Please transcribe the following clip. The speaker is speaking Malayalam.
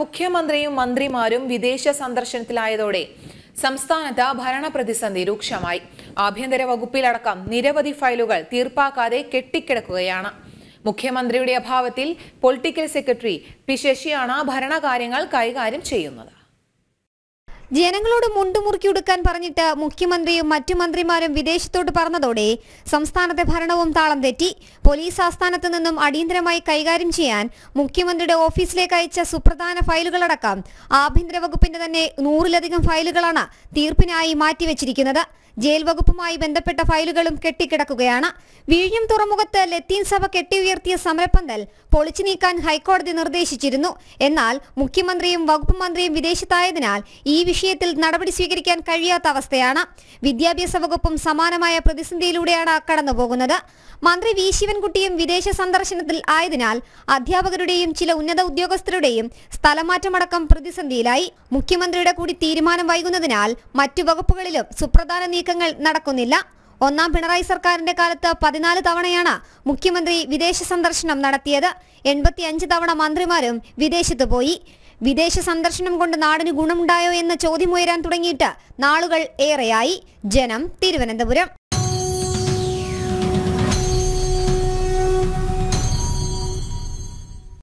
മുഖ്യമന്ത്രിയും മന്ത്രിമാരും വിദേശ സന്ദർശനത്തിലായതോടെ സംസ്ഥാനത്ത് പ്രതിസന്ധി രൂക്ഷമായി ആഭ്യന്തര വകുപ്പിലടക്കം നിരവധി ഫയലുകൾ തീർപ്പാക്കാതെ കെട്ടിക്കിടക്കുകയാണ് മുഖ്യമന്ത്രിയുടെ അഭാവത്തിൽ പൊളിറ്റിക്കൽ സെക്രട്ടറി പി ശശിയാണ് ഭരണകാര്യങ്ങൾ കൈകാര്യം ചെയ്യുന്നത് ജനങ്ങളോട് മുണ്ടുമുറുക്കി ഉടുക്കാൻ പറഞ്ഞിട്ട് മുഖ്യമന്ത്രിയും മറ്റു മന്ത്രിമാരും വിദേശത്തോട്ട് പറഞ്ഞതോടെ സംസ്ഥാനത്തെ ഭരണവും താളം തെറ്റി പോലീസ് ആസ്ഥാനത്ത് നിന്നും അടിയന്തരമായി കൈകാര്യം ചെയ്യാൻ മുഖ്യമന്ത്രിയുടെ ഓഫീസിലേക്ക് അയച്ച സുപ്രധാന ഫയലുകളടക്കം ആഭ്യന്തര വകുപ്പിന്റെ തന്നെ നൂറിലധികം ഫയലുകളാണ് തീർപ്പിനായി മാറ്റിവെച്ചിരിക്കുന്നത് ജയിൽ വകുപ്പുമായി ബന്ധപ്പെട്ട ഫയലുകളും കെട്ടിക്കിടക്കുകയാണ് വീഴ്യം തുറമുഖത്ത് ലത്തീൻ സഭ കെട്ടിയുയർത്തിയ സമരപ്പന്തൽ പൊളിച്ചു നീക്കാൻ ഹൈക്കോടതി നിർദ്ദേശിച്ചിരുന്നു എന്നാൽ മുഖ്യമന്ത്രിയും വകുപ്പ് മന്ത്രിയും വിദേശത്തായതിനാൽ ഈ വിഷയത്തിൽ നടപടി സ്വീകരിക്കാൻ കഴിയാത്ത അവസ്ഥയാണ് വിദ്യാഭ്യാസ വകുപ്പും സമാനമായ പ്രതിസന്ധിയിലൂടെയാണ് കടന്നുപോകുന്നത് മന്ത്രി വി ശിവൻകുട്ടിയും വിദേശ സന്ദർശനത്തിൽ ആയതിനാൽ അധ്യാപകരുടെയും ചില ഉന്നത ഉദ്യോഗസ്ഥരുടെയും സ്ഥലമാറ്റമടക്കം പ്രതിസന്ധിയിലായി മുഖ്യമന്ത്രിയുടെ കൂടി തീരുമാനം വൈകുന്നതിനാൽ മറ്റു വകുപ്പുകളിലും സുപ്രധാന നീക്കങ്ങൾ നടക്കുന്നില്ല ഒന്നാം പിണറായി സർക്കാരിന്റെ കാലത്ത് പതിനാല് തവണയാണ് മുഖ്യമന്ത്രി വിദേശ സന്ദർശനം നടത്തിയത് എൺപത്തിയഞ്ച് തവണ മന്ത്രിമാരും വിദേശത്ത് പോയി വിദേശ സന്ദർശനം കൊണ്ട് നാടിന് ഗുണമുണ്ടായോ എന്ന ചോദ്യമുയരാൻ തുടങ്ങിയിട്ട് നാളുകൾ ഏറെയായി ജനം തിരുവനന്തപുരം